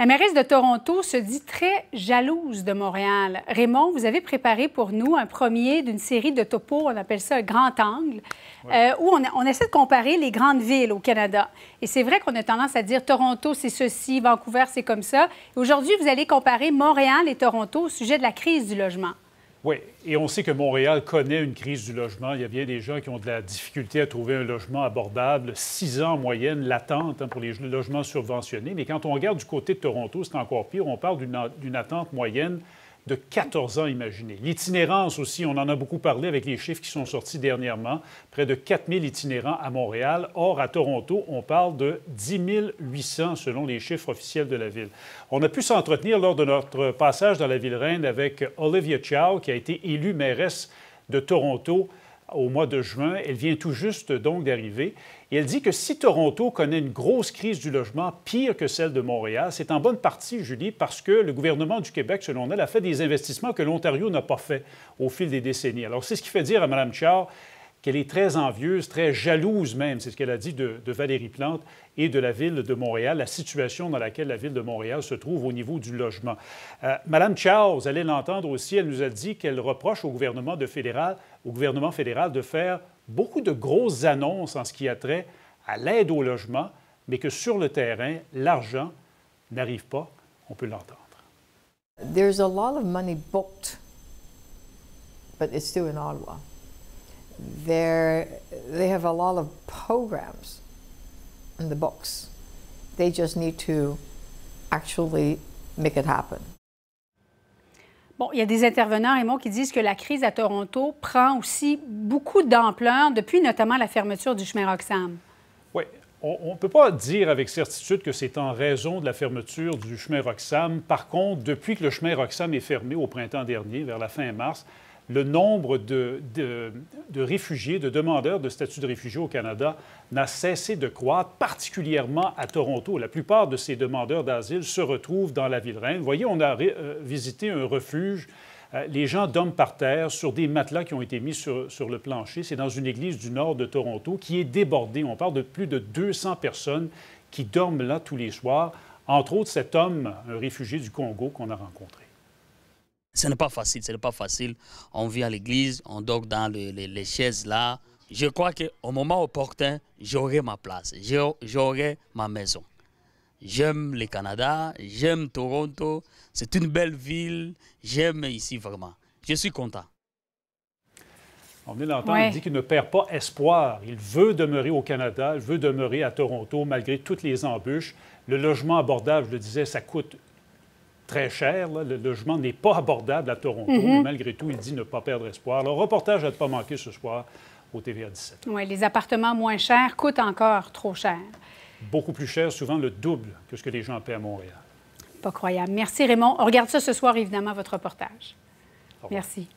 La mairesse de Toronto se dit très jalouse de Montréal. Raymond, vous avez préparé pour nous un premier d'une série de topos, on appelle ça un grand angle, euh, où on, on, essaie de comparer les grandes villes au Canada. Et c'est vrai qu'on a tendance à dire Toronto, c'est ceci, Vancouver, c'est comme ça. Aujourd'hui, vous allez comparer Montréal et Toronto au sujet de la crise du logement. Oui, et on sait que Montréal connaît une crise du logement. Il y a bien des gens qui ont de la difficulté à trouver un logement abordable. Six ans en moyenne, l'attente hein, pour les logements subventionnés. Mais quand on regarde du côté de Toronto, c'est encore pire. On parle d'une attente moyenne de 14 ans, imaginés. L'itinérance aussi, on en a beaucoup parlé avec les chiffres qui sont sortis dernièrement. Près de 4 000 itinérants à Montréal. Or, à Toronto, on parle de 10 800 selon les chiffres officiels de la ville. On a pu s'entretenir lors de notre passage dans la ville reine avec Olivia Chow, qui a été élue mairesse de Toronto au mois de juin. Elle vient tout juste donc d'arriver. Et elle dit que si Toronto connaît une grosse crise du logement pire que celle de Montréal, c'est en bonne partie, Julie, parce que le gouvernement du Québec, selon elle, a fait des investissements que l'Ontario n'a pas fait au fil des décennies. Alors, c'est ce qui fait dire à Mme Tchar qu'elle est très envieuse, très jalouse même, c'est ce qu'elle a dit, de, Valérie Plante et de la ville de Montréal, la situation dans laquelle la ville de Montréal se trouve au niveau du logement. Euh, Madame Charles, vous allez l'entendre aussi, elle nous a dit qu'elle reproche au gouvernement, fédéral, au gouvernement fédéral de faire beaucoup de grosses annonces en ce qui a trait à l'aide au logement, mais que sur le terrain, l'argent n'arrive pas. On peut l'entendre. There's a lot of money booked, but it's still in They're, they have a lot of programs the books. They just need Bon, il y a des intervenants, moi qui disent que la crise à Toronto prend aussi beaucoup d'ampleur depuis notamment la fermeture du chemin Roxham. Oui. On ne peut pas dire avec certitude que c'est en raison de la fermeture du chemin Roxham. Par contre, depuis que le chemin Roxham est fermé au printemps dernier, vers la fin mars, le nombre de, réfugiés, de demandeurs de statut de réfugiés au Canada n'a cessé de croître, particulièrement à Toronto. La plupart de ces demandeurs d'asile se retrouvent dans la ville reine. Vous voyez, on a euh, visité un refuge. Euh, les gens dorment par terre sur des matelas qui ont été mis sur, sur le plancher. C'est dans une église du nord de Toronto qui est débordée. On parle de plus de 200 personnes qui dorment là tous les soirs, entre autres cet homme, un réfugié du Congo qu'on a rencontré. Ce n'est pas facile, ce n'est pas facile. On vit à l'église, on dort dans les chaises là. Je crois qu'au moment opportun, j'aurai ma place, j'aurai ma maison. J'aime le Canada, j'aime Toronto, c'est une belle ville, j'aime ici vraiment. Je suis content. On vient d'entendre, il dit qu'il ne perd pas espoir. Il veut demeurer au Canada, il veut demeurer à Toronto malgré toutes les embûches. Le logement abordable, je le disais, ça coûte très cher. Le logement n'est pas abordable à Toronto, mais mhm. malgré tout, il dit ne pas perdre espoir. Le reportage n'a pas manqué ce soir au TVA 17. Oui, les appartements moins chers coûtent encore trop cher. Beaucoup plus cher, souvent le double que ce que les gens paient à Montréal. Pas croyable. Merci Raymond. On regarde ça ce soir, évidemment, votre reportage. Merci.